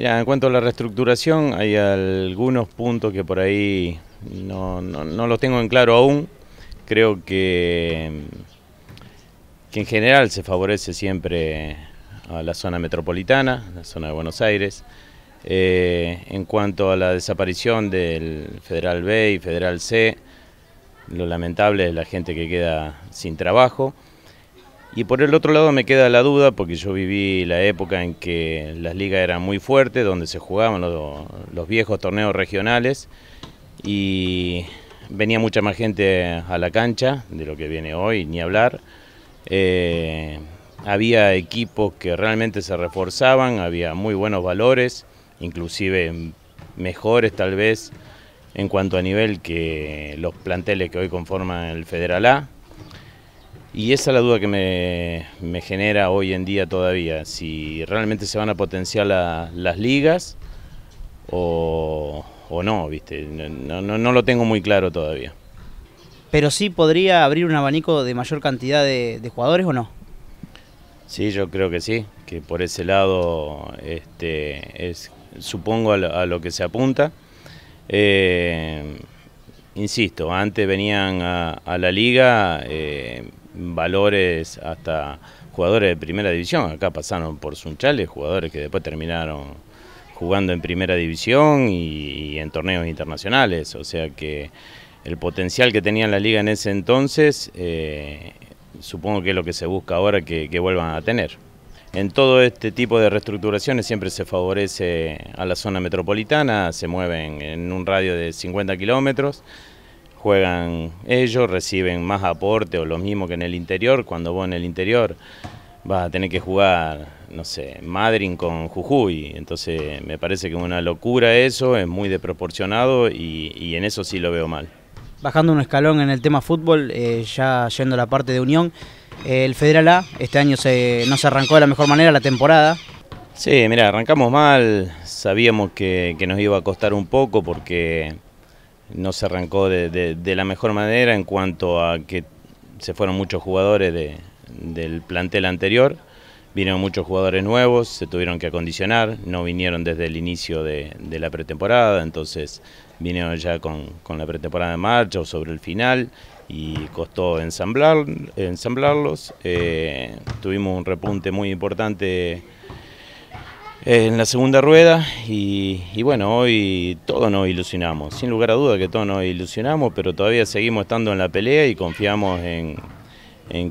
Mira, en cuanto a la reestructuración, hay algunos puntos que por ahí no, los tengo en claro aún. Creo que, que en general se favorece siempre a la zona metropolitana, la zona de Buenos Aires. Eh, en cuanto a la desaparición del Federal B y Federal C, lo lamentable es la gente que queda sin trabajo. Y por el otro lado me queda la duda, porque yo viví la época en que las ligas eran muy fuertes, donde se jugaban los, viejos torneos regionales y venía mucha más gente a la cancha de lo que viene hoy, ni hablar. Eh, había equipos que realmente se reforzaban, había muy buenos valores, inclusive mejores tal vez en cuanto a nivel que los planteles que hoy conforman el Federal A. Y esa es la duda que me, genera hoy en día todavía, si realmente se van a potenciar las ligas o, no, ¿viste? No, lo tengo muy claro todavía. Pero sí podría abrir un abanico de mayor cantidad de, jugadores o no? Sí, yo creo que sí, que por ese lado este, es, supongo a lo, que se apunta. Eh, insisto, antes venían a, la liga... Eh, valores hasta jugadores de primera división. Acá pasaron por Sunchales jugadores que después terminaron jugando en primera división y, en torneos internacionales. O sea que el potencial que tenía la liga en ese entonces, eh, supongo que es lo que se busca ahora que vuelvan a tener. En todo este tipo de reestructuraciones siempre se favorece a la zona metropolitana, se mueven en un radio de 50 kilómetros juegan ellos, reciben más aporte o lo mismo que en el interior, cuando vos en el interior vas a tener que jugar, no sé, Madrid con Jujuy, entonces me parece que es una locura eso, es muy desproporcionado y, en eso sí lo veo mal. Bajando un escalón en el tema fútbol, eh, ya yendo a la parte de Unión, eh, el Federal A este año no se arrancó de la mejor manera la temporada, Sí, mira, arrancamos mal, sabíamos que, nos iba a costar un poco porque no se arrancó de, la mejor manera en cuanto a que se fueron muchos jugadores de, del plantel anterior, vinieron muchos jugadores nuevos, se tuvieron que acondicionar, no vinieron desde el inicio de, la pretemporada, entonces vinieron ya con, la pretemporada en marcha o sobre el final y costó ensamblar, ensamblarlos. Eh, tuvimos un repunte muy importante en la segunda rueda y, bueno, hoy todos nos ilusionamos, sin lugar a duda que todos nos ilusionamos, pero todavía seguimos estando en la pelea y confiamos en,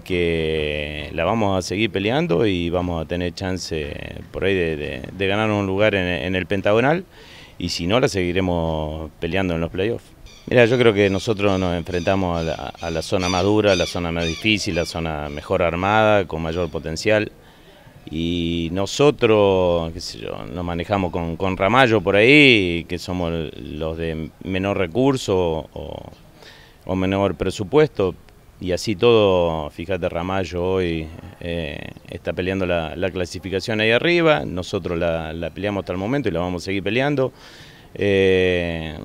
que la vamos a seguir peleando y vamos a tener chance por ahí de, ganar un lugar en, el pentagonal y si no la seguiremos peleando en los playoffs. Mira, yo creo que nosotros nos enfrentamos a la, zona más dura, a la zona más difícil, la zona mejor armada, con mayor potencial y nosotros, qué sé yo, nos manejamos con, con Ramallo por ahí, que somos los de menor recurso o, menor presupuesto, y así todo, fíjate, Ramallo hoy eh, está peleando la, clasificación ahí arriba, nosotros la, peleamos hasta el momento y la vamos a seguir peleando. Eh,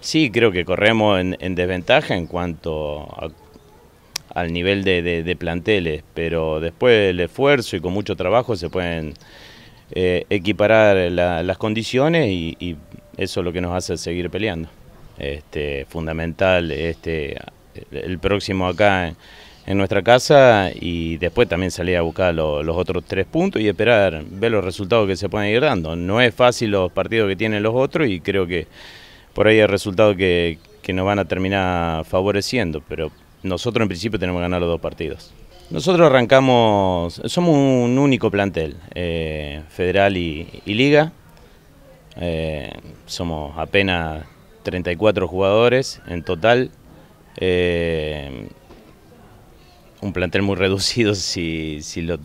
sí, creo que corremos en, en desventaja en cuanto a al nivel de, planteles, pero después del esfuerzo y con mucho trabajo se pueden eh, equiparar las condiciones y, eso es lo que nos hace seguir peleando. Este, fundamental este, el próximo acá en, nuestra casa y después también salir a buscar los otros tres puntos y esperar, ver los resultados que se pueden ir dando. No es fácil los partidos que tienen los otros y creo que por ahí hay resultados que, que nos van a terminar favoreciendo, pero nosotros en principio tenemos que ganar los dos partidos. Nosotros arrancamos, somos un único plantel, eh, federal y, liga. Eh, somos apenas 34 jugadores en total. Eh, un plantel muy reducido si, lo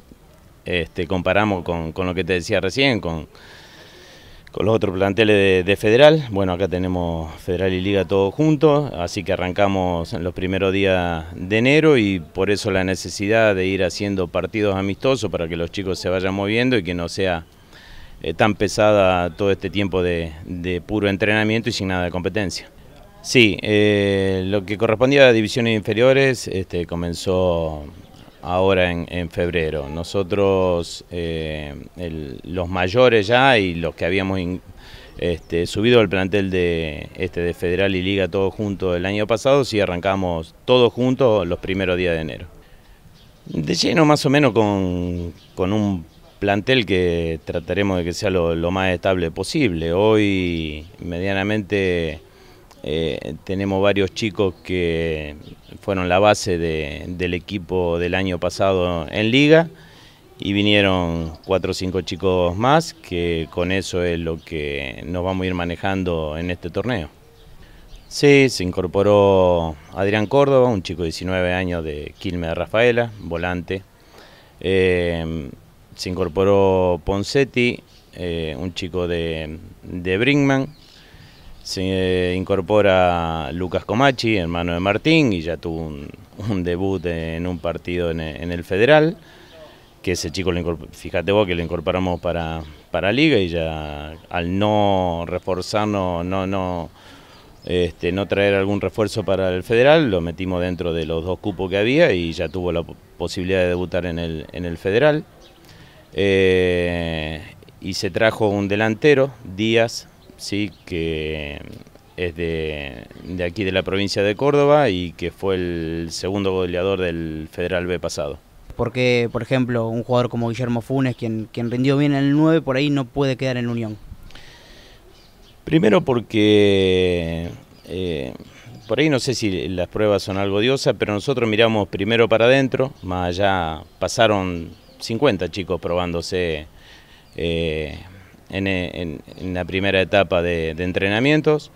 este, comparamos con, con lo que te decía recién, con, con los otros planteles de, Federal. Bueno, acá tenemos Federal y Liga todos juntos, así que arrancamos en los primeros días de enero y por eso la necesidad de ir haciendo partidos amistosos para que los chicos se vayan moviendo y que no sea eh, tan pesada todo este tiempo de, puro entrenamiento y sin nada de competencia. Sí, eh, lo que correspondía a divisiones inferiores este, comenzó ahora en, en febrero. Nosotros, eh, los mayores ya y los que habíamos este, subido al plantel de, este, de Federal y Liga todos juntos el año pasado, sí arrancamos todos juntos los primeros días de enero. De lleno más o menos con, un plantel que trataremos de que sea lo más estable posible. Hoy medianamente eh, tenemos varios chicos que fueron la base del equipo del año pasado en liga y vinieron cuatro o cinco chicos más, que con eso es lo que nos vamos a ir manejando en este torneo. Sí, se incorporó Adrián Córdoba, un chico de 19 años de Quilme de Rafaela, volante. Eh, se incorporó Poncetti, eh, un chico de, de Brinkman, se eh, incorpora Lucas Comachi, hermano de Martín, y ya tuvo un, debut en un partido eh, en, el Federal, que ese chico, fíjate vos que lo incorporamos para, para Liga y ya al no reforzarnos, no, no, este, no traer algún refuerzo para el Federal, lo metimos dentro de los dos cupos que había y ya tuvo la posibilidad de debutar en el, Federal. Eh, y se trajo un delantero, Díaz, ¿sí? que es de, aquí de la provincia de Córdoba y que fue el segundo goleador del Federal B pasado. Porque, por ejemplo, un jugador como Guillermo Funes, quien, quien rindió bien en el 9, por ahí no puede quedar en Unión? Primero porque eh, por ahí no sé si las pruebas son algo odiosas, pero nosotros miramos primero para adentro, más allá pasaron 50 chicos probándose eh, eh, en, la primera etapa de, entrenamientos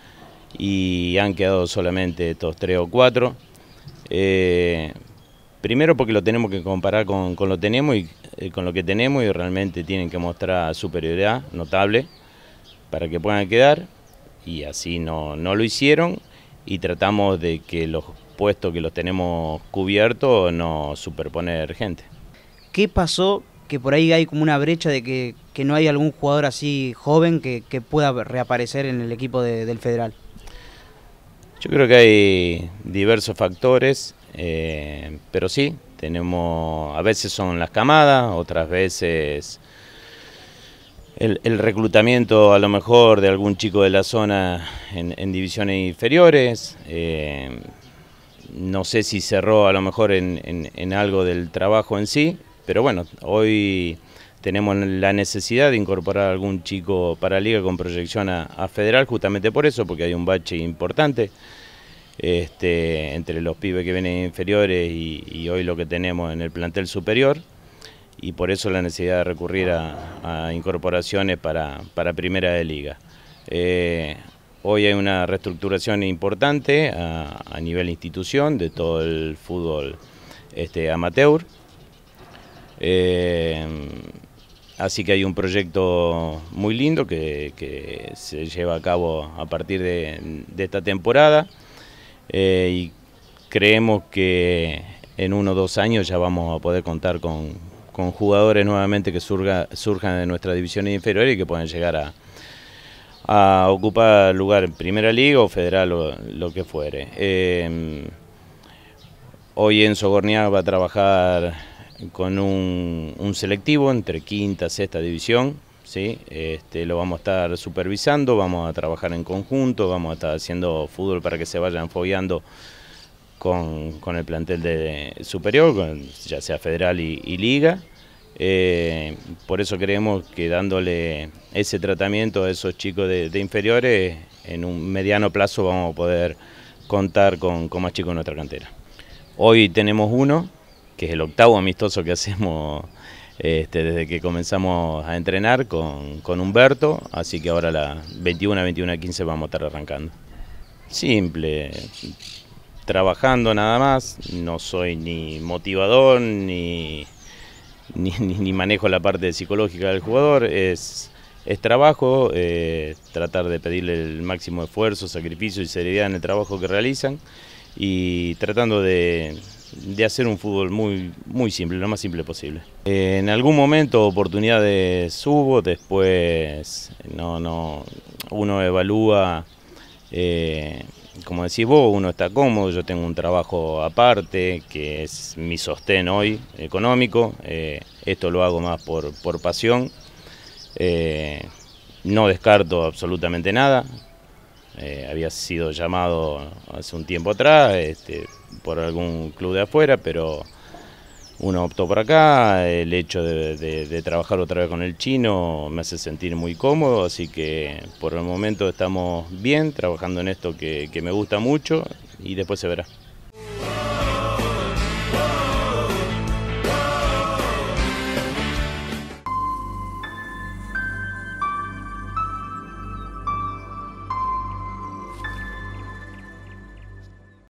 y han quedado solamente estos tres o cuatro. Eh, primero porque lo tenemos que comparar con, lo tenemos y eh, con lo que tenemos y realmente tienen que mostrar superioridad notable para que puedan quedar y así no, no lo hicieron y tratamos de que los puestos que los tenemos cubiertos no superponer gente. ¿Qué pasó que por ahí hay como una brecha de que, no hay algún jugador así joven que, pueda reaparecer en el equipo del Federal? Yo creo que hay diversos factores, eh, pero sí, tenemos, a veces son las camadas, otras veces el, reclutamiento a lo mejor de algún chico de la zona en, divisiones inferiores. Eh, no sé si cerró a lo mejor en, en algo del trabajo en sí, pero bueno, hoy tenemos la necesidad de incorporar algún chico para liga con proyección a, federal, justamente por eso, porque hay un bache importante este, entre los pibes que vienen inferiores y, hoy lo que tenemos en el plantel superior, y por eso la necesidad de recurrir a, incorporaciones para, primera de liga. Eh, hoy hay una reestructuración importante a, a nivel institución de todo el fútbol este, amateur. Eh, así que hay un proyecto muy lindo que, se lleva a cabo a partir de, esta temporada eh, y creemos que en uno o dos años ya vamos a poder contar con, jugadores nuevamente que surjan de nuestras divisiones inferiores y que puedan llegar a, ocupar lugar en Primera Liga o Federal o lo que fuere. Eh, hoy en Sogornia va a trabajar con un, selectivo entre quinta, sexta división, ¿sí? Este, lo vamos a estar supervisando, vamos a trabajar en conjunto, vamos a estar haciendo fútbol para que se vayan fobiando con, el plantel de, superior, ya sea federal y, liga. Eh, por eso creemos que dándole ese tratamiento a esos chicos de, inferiores, en un mediano plazo vamos a poder contar con, con más chicos en nuestra cantera. Hoy tenemos uno, que es el octavo amistoso que hacemos este, desde que comenzamos a entrenar con, Humberto, así que ahora a las 21, 21, 15 vamos a estar arrancando. Simple, trabajando nada más, no soy ni motivador ni, ni, manejo la parte psicológica del jugador, es, es trabajo, eh, tratar de pedirle el máximo esfuerzo, sacrificio y seriedad en el trabajo que realizan y tratando de de hacer un fútbol muy, muy simple, lo más simple posible. En algún momento oportunidades hubo, después no, no, uno evalúa, eh, como decís vos, uno está cómodo, yo tengo un trabajo aparte, que es mi sostén hoy económico, eh, esto lo hago más por, pasión, eh, no descarto absolutamente nada, eh, había sido llamado hace un tiempo atrás este, por algún club de afuera, pero uno optó por acá. El hecho de, trabajar otra vez con el chino me hace sentir muy cómodo, así que por el momento estamos bien, trabajando en esto que me gusta mucho y después se verá.